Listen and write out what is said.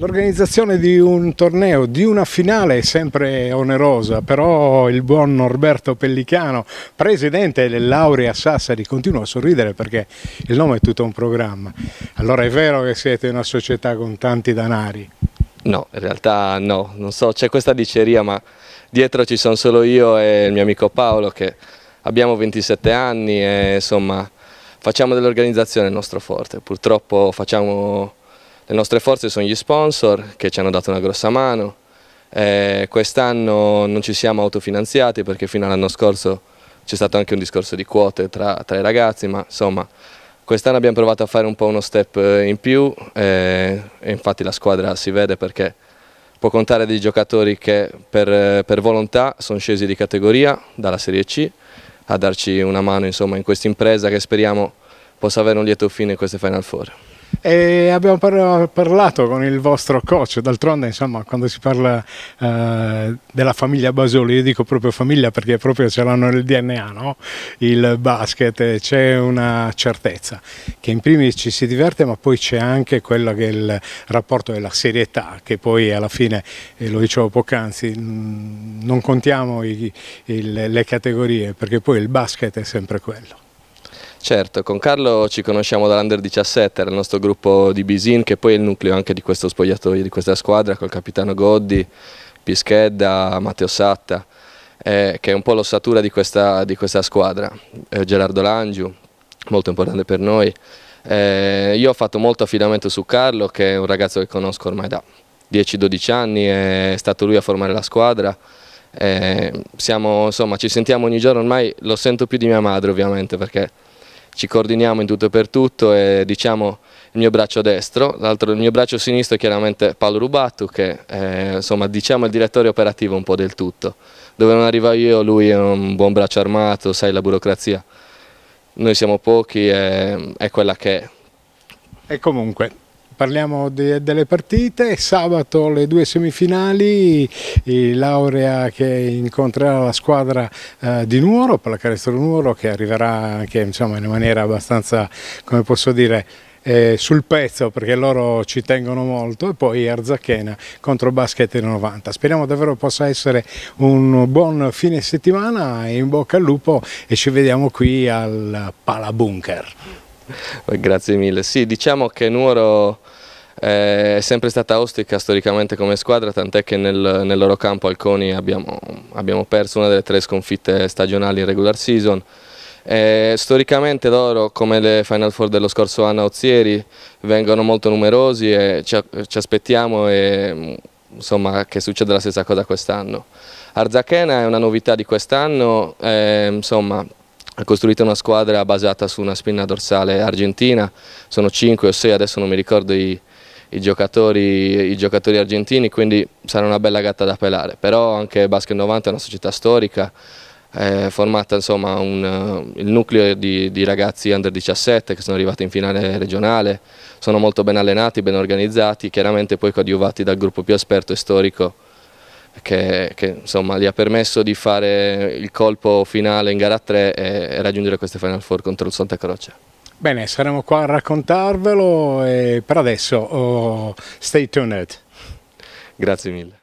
L'organizzazione di un torneo, di una finale è sempre onerosa, però il buon Norberto Pellicano, presidente dell'Aurea Sassari, continua a sorridere perché il nome è tutto un programma. Allora è vero che siete una società con tanti danari? No, in realtà no, non so, c'è questa diceria ma dietro ci sono solo io e il mio amico Paolo che abbiamo 27 anni e insomma facciamo dell'organizzazione il nostro forte, purtroppo facciamo le nostre forze sono gli sponsor che ci hanno dato una grossa mano, eh, Quest'anno non ci siamo autofinanziati perché fino all'anno scorso c'è stato anche un discorso di quote tra, tra i ragazzi, ma insomma quest'anno abbiamo provato a fare un po' uno step eh, in più eh, e infatti la squadra si vede perché può contare dei giocatori che per, eh, per volontà sono scesi di categoria dalla Serie C a darci una mano insomma, in questa impresa che speriamo possa avere un lieto fine in queste Final Four. E abbiamo par- parlato con il vostro coach, d'altronde insomma quando si parla eh, della famiglia Basoli, io dico proprio famiglia perché proprio ce l'hanno nel DNA, no? il basket, c'è una certezza che in primis ci si diverte ma poi c'è anche quello che è il rapporto della serietà che poi alla fine, eh, lo dicevo poc'anzi, non contiamo i, il, le categorie perché poi il basket è sempre quello. Certo, con Carlo ci conosciamo dall'Under 17, era il nostro gruppo di Bisin che poi è il nucleo anche di questo spogliatoio, di questa squadra, col capitano Goddi, Pischedda, Matteo Satta, eh, che è un po' l'ossatura di questa, di questa squadra. Eh, Gerardo Langiu, molto importante per noi. Eh, io ho fatto molto affidamento su Carlo, che è un ragazzo che conosco ormai da 10-12 anni, è stato lui a formare la squadra. Eh, siamo, insomma, ci sentiamo ogni giorno, ormai lo sento più di mia madre ovviamente perché ci coordiniamo in tutto e per tutto e diciamo il mio braccio destro, l'altro il mio braccio sinistro è chiaramente Paolo Rubattu che è eh, insomma, diciamo il direttore operativo un po' del tutto, dove non arrivo io lui è un buon braccio armato, sai la burocrazia, noi siamo pochi e è quella che è. E comunque Parliamo de, delle partite, sabato le due semifinali, Laurea che incontrerà la squadra eh, di Nuoro, per la di Nuoro che arriverà anche insomma, in maniera abbastanza, come posso dire, eh, sul pezzo perché loro ci tengono molto e poi Arzachena contro Basket 90. Speriamo davvero possa essere un buon fine settimana, in bocca al lupo e ci vediamo qui al Palabunker. Grazie mille. Sì, diciamo che Nuoro eh, è sempre stata ostica storicamente come squadra, tant'è che nel, nel, loro campo Alconi abbiamo, abbiamo, perso una delle tre sconfitte stagionali in regular season. E eh, storicamente loro, come le Final Four dello scorso anno a Ozieri, vengono molto numerosi e ci, ci aspettiamo e, insomma, che succeda la stessa cosa quest'anno. Arzachena è una novità di quest'anno, eh, ha costruito una squadra basata su una spina dorsale argentina, sono 5 o 6, adesso non mi ricordo i, i, giocatori, i, giocatori, argentini, quindi sarà una bella gatta da pelare, però anche Basket 90 è una società storica, è formata insomma un, il nucleo di, di, ragazzi under 17 che sono arrivati in finale regionale, sono molto ben allenati, ben organizzati, chiaramente poi coadiuvati dal gruppo più esperto e storico che, che insomma, gli ha permesso di fare il colpo finale in gara 3 e, e raggiungere queste Final Four contro il Santa Croce. Bene, saremo qua a raccontarvelo e per adesso oh, stay tuned. Grazie mille.